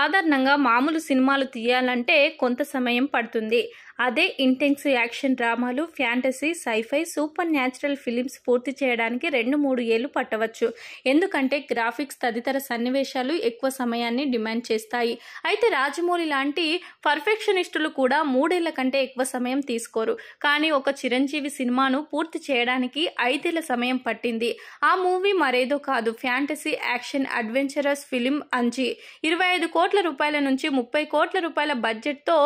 సాధారణంగా మామూలు సినిమాలు తీయాలంటే కొంత సమయం పడుతుంది అదే ఇంటెన్స్ యాక్షన్ డ్రామాలు fantasy scifi supernatural films పూర్తి చేయడానికి రెండు మూడు ఏళ్ళు పట్టవచ్చు ఎందుకంటే గ్రాఫిక్స్ తదితర సన్నివేశాలు ఎక్కువ సమయాన్ని డిమాండ్ చేస్తాయి అయితే రాజమౌళి లాంటి పర్ఫెక్షనిస్టులు కూడా మూడేళ్ల కంటే ఎక్కువ సమయం తీసుకోరు కానీ ఒక చిరంజీవి సినిమాను పూర్తి చేయడానికి ఐదేళ్ల సమయం పట్టింది ఆ మూవీ మరేదో కాదు fantasy action adventurous film Anji ఇరవై ఐదు కోట్ల కోట్ల రూపాయల నుంచి ముప్పై కోట్ల రూపాయల బడ్జెట్తో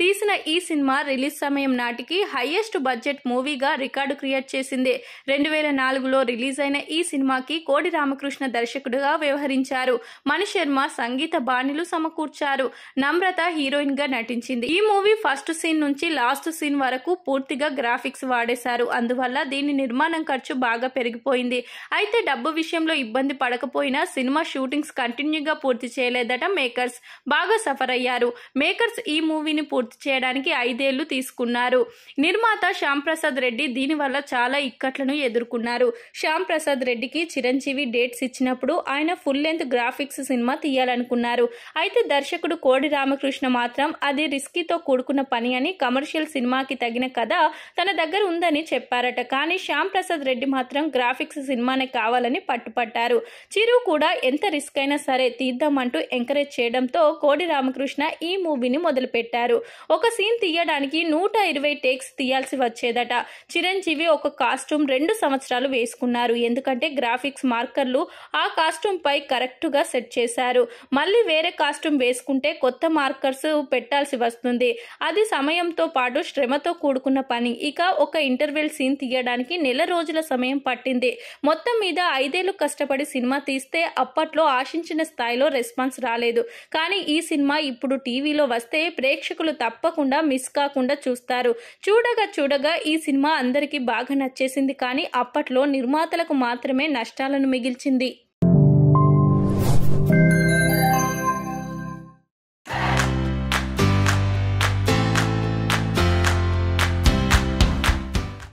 తీసిన ఈ సినిమా రిలీజ్ సమయం నాటికి హైయెస్ట్ బడ్జెట్ మూవీగా రికార్డు క్రియేట్ చేసింది రెండు వేల నాలుగులో రిలీజ్ అయిన ఈ సినిమాకి కోడి రామకృష్ణ దర్శకుడుగా వ్యవహరించారు మణి శర్మ సంగీత బాణిలు సమకూర్చారు నమ్రత హీరోయిన్ గా నటించింది ఈ మూవీ ఫస్ట్ సీన్ నుంచి లాస్ట్ సీన్ వరకు పూర్తిగా గ్రాఫిక్స్ వాడేశారు అందువల్ల దీని నిర్మాణం ఖర్చు బాగా పెరిగిపోయింది అయితే డబ్బు విషయంలో ఇబ్బంది పడకపోయినా సినిమా షూటింగ్స్ కంటిన్యూగా పూర్తి చేయలేదట మేకర్ మేకర్స్ బాగా సఫర్ అయ్యారు మేకర్స్ ఈ మూవీని పూర్తి చేయడానికి ఐదేళ్లు తీసుకున్నారు నిర్మాత శ్యాంప్రసాద్ రెడ్డి దీనివల్ల చాలా ఇక్కట్లను ఎదుర్కొన్నారు శ్యాంప్రసాద్ రెడ్డికి చిరంజీవి డేట్స్ ఇచ్చినప్పుడు ఆయన ఫుల్ లెంత్ గ్రాఫిక్స్ సినిమా తీయాలనుకున్నారు అయితే దర్శకుడు కోడి రామకృష్ణ మాత్రం అది రిస్కీతో కూడుకున్న పని అని కమర్షియల్ సినిమాకి తగిన కథ తన దగ్గర ఉందని చెప్పారట కానీ శ్యామ్ ప్రసాద్ రెడ్డి మాత్రం గ్రాఫిక్స్ సినిమానే కావాలని పట్టుపట్టారు చిరు కూడా ఎంత రిస్క్ అయినా సరే తీద్దామంటూ ఎంకరేజ్ చేయడం చేయడంతో కోడి రామకృష్ణ ఈ మూవీని మొదలుపెట్టారు ఒక సీన్ తీయడానికి నూట ఇరవై టేక్స్ తీయాల్సి వచ్చేదట చిరంజీవి ఒక కాస్ట్యూమ్ రెండు సంవత్సరాలు వేసుకున్నారు ఎందుకంటే గ్రాఫిక్స్ మార్కర్లు ఆ కాస్ట్యూమ్ పై కరెక్ట్గా సెట్ చేశారు మళ్ళీ వేరే కాస్ట్యూమ్ వేసుకుంటే కొత్త మార్కర్స్ పెట్టాల్సి వస్తుంది అది సమయంతో పాటు శ్రమతో కూడుకున్న పని ఇక ఒక ఇంటర్వెల్ సీన్ తీయడానికి నెల రోజుల సమయం పట్టింది మొత్తం మీద ఐదేళ్లు కష్టపడి సినిమా తీస్తే అప్పట్లో ఆశించిన స్థాయిలో రెస్పాన్స్ రాలేదు కానీ ఈ సినిమా ఇప్పుడు టీవీలో వస్తే ప్రేక్షకులు తప్పకుండా మిస్ కాకుండా చూస్తారు చూడగా చూడగా ఈ సినిమా అందరికీ బాగా నచ్చేసింది కానీ అప్పట్లో నిర్మాతలకు మాత్రమే నష్టాలను మిగిల్చింది